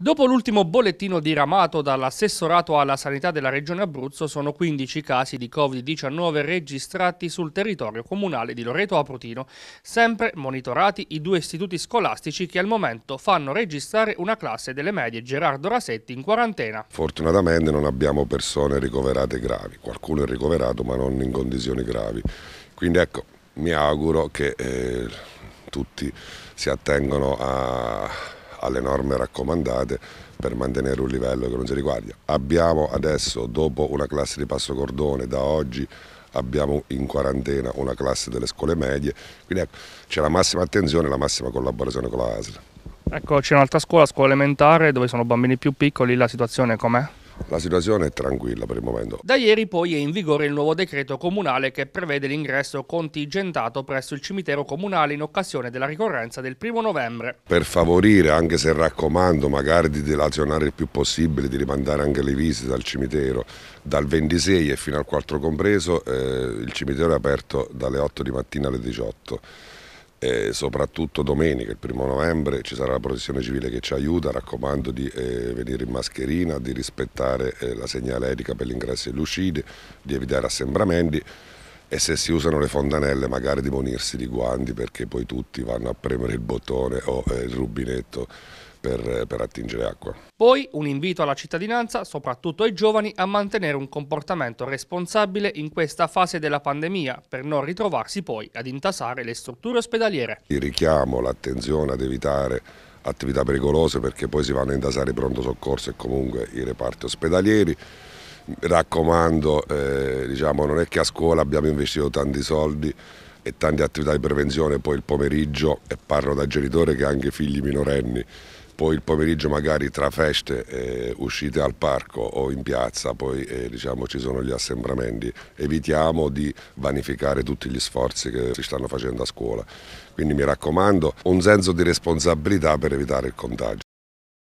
Dopo l'ultimo bollettino diramato dall'assessorato alla sanità della regione Abruzzo sono 15 casi di Covid-19 registrati sul territorio comunale di Loreto Aprutino, sempre monitorati i due istituti scolastici che al momento fanno registrare una classe delle medie Gerardo Rasetti in quarantena. Fortunatamente non abbiamo persone ricoverate gravi, qualcuno è ricoverato ma non in condizioni gravi, quindi ecco mi auguro che eh, tutti si attengano a alle norme raccomandate per mantenere un livello che non si riguarda. Abbiamo adesso, dopo una classe di passo cordone, da oggi abbiamo in quarantena una classe delle scuole medie, quindi ecco, c'è la massima attenzione e la massima collaborazione con la ASL. Ecco, c'è un'altra scuola, scuola elementare, dove sono bambini più piccoli, la situazione com'è? La situazione è tranquilla per il momento. Da ieri poi è in vigore il nuovo decreto comunale che prevede l'ingresso contingentato presso il cimitero comunale in occasione della ricorrenza del primo novembre. Per favorire, anche se raccomando, magari di dilazionare il più possibile, di rimandare anche le visite al cimitero, dal 26 e fino al 4 compreso eh, il cimitero è aperto dalle 8 di mattina alle 18 eh, soprattutto domenica, il primo novembre, ci sarà la protezione civile che ci aiuta, raccomando di eh, venire in mascherina, di rispettare eh, la segnaletica per l'ingresso e l'uscita, di evitare assembramenti e se si usano le fondanelle magari di munirsi di guanti perché poi tutti vanno a premere il bottone o eh, il rubinetto per, per attingere acqua. Poi un invito alla cittadinanza, soprattutto ai giovani, a mantenere un comportamento responsabile in questa fase della pandemia per non ritrovarsi poi ad intasare le strutture ospedaliere. Il richiamo, l'attenzione ad evitare attività pericolose perché poi si vanno a intasare pronto soccorso e comunque i reparti ospedalieri. Mi Raccomando, eh, diciamo, non è che a scuola abbiamo investito tanti soldi e tante attività di prevenzione, poi il pomeriggio, e parlo da genitore che ha anche figli minorenni, poi il pomeriggio magari tra feste eh, uscite al parco o in piazza, poi eh, diciamo, ci sono gli assembramenti, evitiamo di vanificare tutti gli sforzi che si stanno facendo a scuola. Quindi mi raccomando un senso di responsabilità per evitare il contagio.